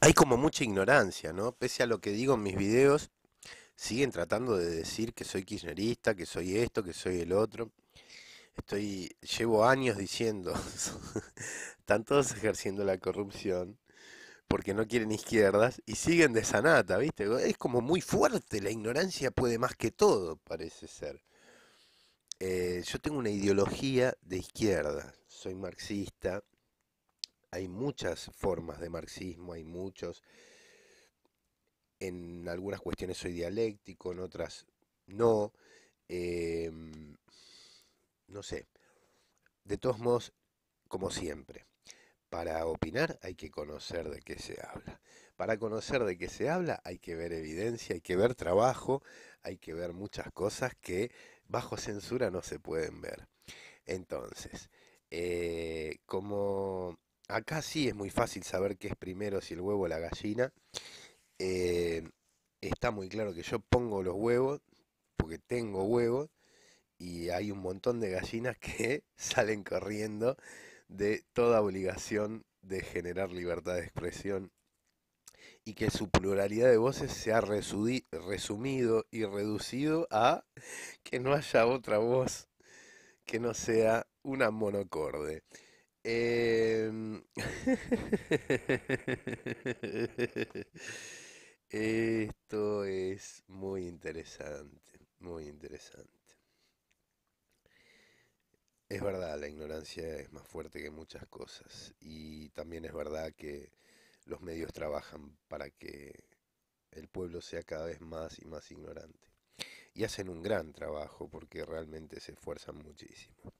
hay como mucha ignorancia, ¿no? Pese a lo que digo en mis videos, siguen tratando de decir que soy kirchnerista, que soy esto, que soy el otro. Estoy, llevo años diciendo, están todos ejerciendo la corrupción porque no quieren izquierdas y siguen de sanata, ¿viste? Es como muy fuerte, la ignorancia puede más que todo, parece ser. Eh, yo tengo una ideología de izquierda, soy marxista, hay muchas formas de marxismo, hay muchos. En algunas cuestiones soy dialéctico, en otras no. Em, no sé. De todos modos, como siempre, para opinar hay que conocer de qué se habla. Para conocer de qué se habla hay que ver evidencia, hay que ver trabajo, hay que ver muchas cosas que bajo censura no se pueden ver. Entonces, eh, como Acá sí es muy fácil saber qué es primero, si el huevo o la gallina. Eh, está muy claro que yo pongo los huevos, porque tengo huevos, y hay un montón de gallinas que salen corriendo de toda obligación de generar libertad de expresión y que su pluralidad de voces se ha resumido y reducido a que no haya otra voz que no sea una monocorde. Eh, Esto es muy interesante, muy interesante. Es verdad, la ignorancia es más fuerte que muchas cosas y también es verdad que los medios trabajan para que el pueblo sea cada vez más y más ignorante. Y hacen un gran trabajo porque realmente se esfuerzan muchísimo.